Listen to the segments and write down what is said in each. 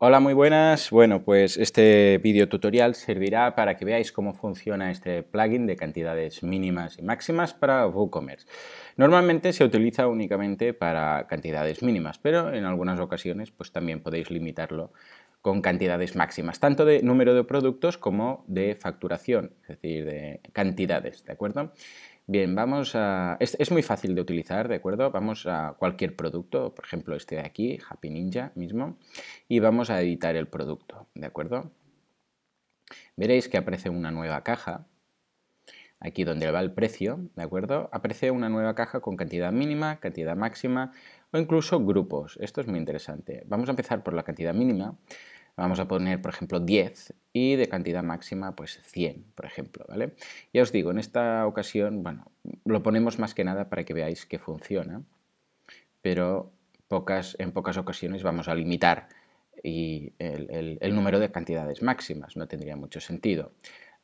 Hola, muy buenas. Bueno, pues este vídeo tutorial servirá para que veáis cómo funciona este plugin de cantidades mínimas y máximas para WooCommerce. Normalmente se utiliza únicamente para cantidades mínimas, pero en algunas ocasiones pues también podéis limitarlo con cantidades máximas, tanto de número de productos como de facturación, es decir, de cantidades, ¿de acuerdo? Bien, vamos a... Es, muy fácil de utilizar, ¿de acuerdo? Vamos a cualquier producto, por ejemplo este de aquí, Happy Ninja mismo, y vamos a editar el producto, ¿de acuerdo? Veréis que aparece una nueva caja, aquí donde va el precio, ¿de acuerdo? Aparece una nueva caja con cantidad mínima, cantidad máxima, o incluso grupos. Esto es muy interesante. Vamos a empezar por la cantidad mínima. Vamos a poner, por ejemplo, 10 y de cantidad máxima, pues 100, por ejemplo, ¿vale? Ya os digo, en esta ocasión, bueno, lo ponemos más que nada para que veáis que funciona, pero pocas, en pocas ocasiones vamos a limitar y el, número de cantidades máximas, no tendría mucho sentido.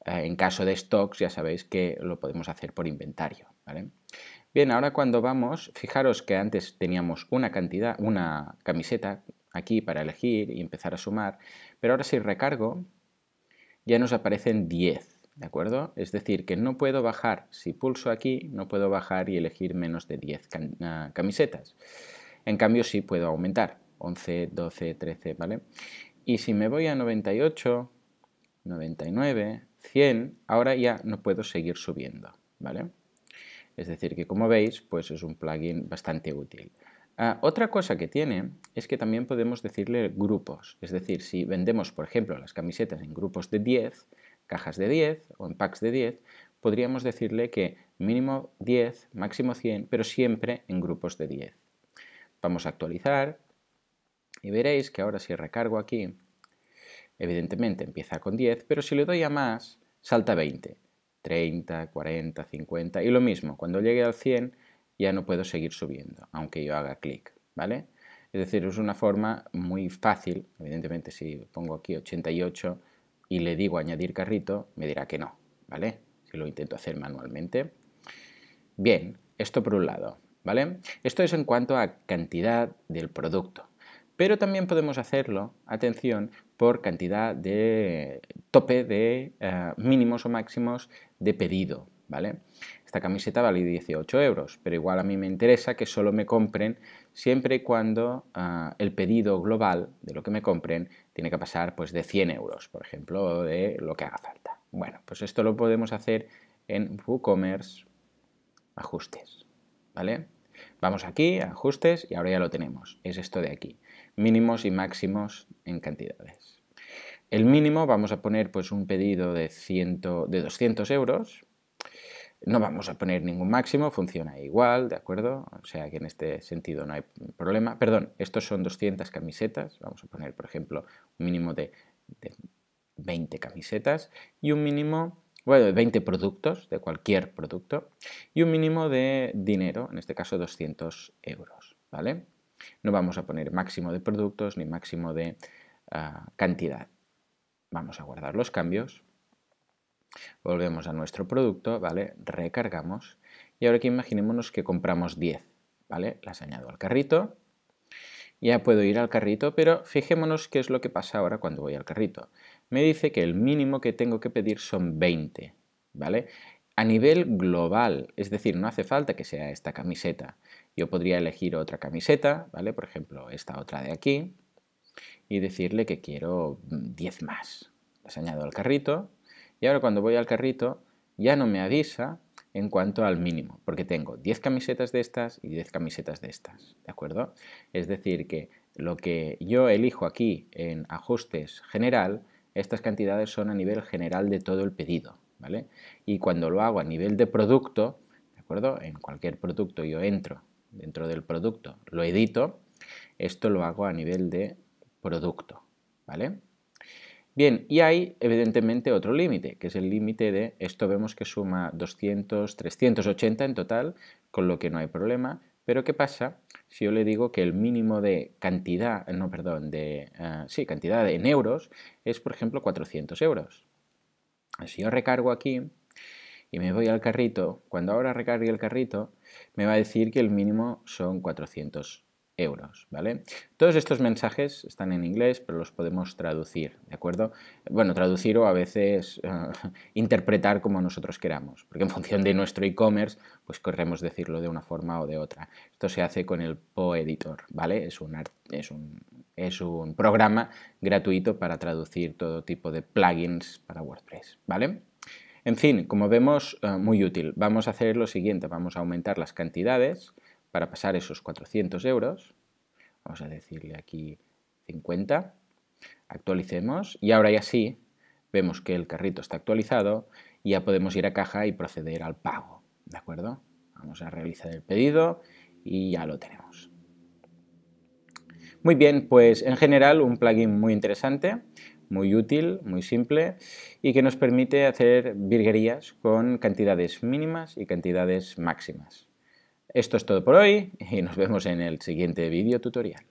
Eh, en caso de stocks, ya sabéis que lo podemos hacer por inventario, ¿vale? Bien, ahora cuando vamos, fijaros que antes teníamos una cantidad, una camiseta aquí para elegir y empezar a sumar, pero ahora si recargo ya nos aparecen 10, ¿de acuerdo? Es decir, que no puedo bajar, si pulso aquí, no puedo bajar y elegir menos de 10 ah, camisetas. En cambio sí puedo aumentar, 11, 12, 13, ¿vale? Y si me voy a 98, 99, 100, ahora ya no puedo seguir subiendo, ¿vale? Es decir, que como veis, pues es un plugin bastante útil. Ah, otra cosa que tiene es que también podemos decirle grupos, es decir, si vendemos, por ejemplo, las camisetas en grupos de 10, cajas de 10 o en packs de 10, podríamos decirle que mínimo 10, máximo 100, pero siempre en grupos de 10. Vamos a actualizar y veréis que ahora si recargo aquí, evidentemente empieza con 10, pero si le doy a más, salta 20. 30, 40, 50 y lo mismo, cuando llegue al 100 ya no puedo seguir subiendo, aunque yo haga clic, ¿vale? Es decir, es una forma muy fácil, evidentemente si pongo aquí 88 y le digo añadir carrito, me dirá que no, ¿vale? Si lo intento hacer manualmente. Bien, esto por un lado, ¿vale? Esto es en cuanto a cantidad del producto. Pero también podemos hacerlo, atención, por cantidad de tope de eh, mínimos o máximos de pedido, ¿vale? Esta camiseta vale 18 euros, pero igual a mí me interesa que solo me compren siempre y cuando ah, el pedido global de lo que me compren tiene que pasar pues, de 100 euros, por ejemplo, o de lo que haga falta. Bueno, pues esto lo podemos hacer en WooCommerce, ajustes, ¿vale? Vamos aquí, ajustes, y ahora ya lo tenemos, es esto de aquí mínimos y máximos en cantidades. El mínimo vamos a poner pues un pedido de, 200 euros, no vamos a poner ningún máximo, funciona igual, ¿de acuerdo? O sea que en este sentido no hay problema. Perdón, estos son 200 camisetas, vamos a poner por ejemplo un mínimo de, de 20 camisetas y un mínimo, bueno, de 20 productos, de cualquier producto, y un mínimo de dinero, en este caso 200 euros, ¿vale? No vamos a poner máximo de productos ni máximo de ah, cantidad. Vamos a guardar los cambios. Volvemos a nuestro producto, ¿vale? Recargamos. Y ahora aquí imaginémonos que compramos 10, ¿vale? Las añado al carrito. Ya puedo ir al carrito, pero fijémonos qué es lo que pasa ahora cuando voy al carrito. Me dice que el mínimo que tengo que pedir son 20, ¿vale? a nivel global, es decir, no hace falta que sea esta camiseta. Yo podría elegir otra camiseta, ¿vale? Por ejemplo, esta otra de aquí, y decirle que quiero 10 mm, más. Las añado al carrito, y ahora cuando voy al carrito ya no me avisa en cuanto al mínimo, porque tengo 10 camisetas de estas y 10 camisetas de estas, ¿de acuerdo? Es decir, que lo que yo elijo aquí en ajustes general, estas cantidades son a nivel general de todo el pedido, y cuando lo hago a nivel de producto, ¿de acuerdo? En cualquier producto yo entro dentro del producto, lo edito, esto lo hago a nivel de producto, ¿vale? Bien, y hay evidentemente otro límite, que es el límite de, esto vemos que suma 200, 380 en total, con lo que no hay problema, pero ¿qué pasa si yo le digo que el mínimo de cantidad, no, perdón, de, eh, sí, cantidad en euros es, por ejemplo, 400 euros? Si yo recargo aquí y me voy al carrito, cuando ahora recargue el carrito, me va a decir que el mínimo son 400 euros, ¿vale? Todos estos mensajes están en inglés, pero los podemos traducir, ¿de acuerdo? Bueno, traducir o a veces eh, interpretar como nosotros queramos, porque en función de nuestro e-commerce, pues corremos decirlo de una forma o de otra. Esto se hace con el editor ¿vale? Es un, es un es un programa gratuito para traducir todo tipo de plugins para WordPress, ¿vale? En fin, como vemos, eh, muy útil. Vamos a hacer lo siguiente, vamos a aumentar las cantidades para pasar esos 400 euros. Vamos a decirle aquí 50. Actualicemos y ahora ya sí, vemos que el carrito está actualizado y ya podemos ir a caja y proceder al pago, ¿de acuerdo? Vamos a realizar el pedido y ya lo tenemos. Muy bien, pues en general un plugin muy interesante, muy útil, muy simple y que nos permite hacer virguerías con cantidades mínimas y cantidades máximas. Esto es todo por hoy y nos vemos en el siguiente vídeo tutorial.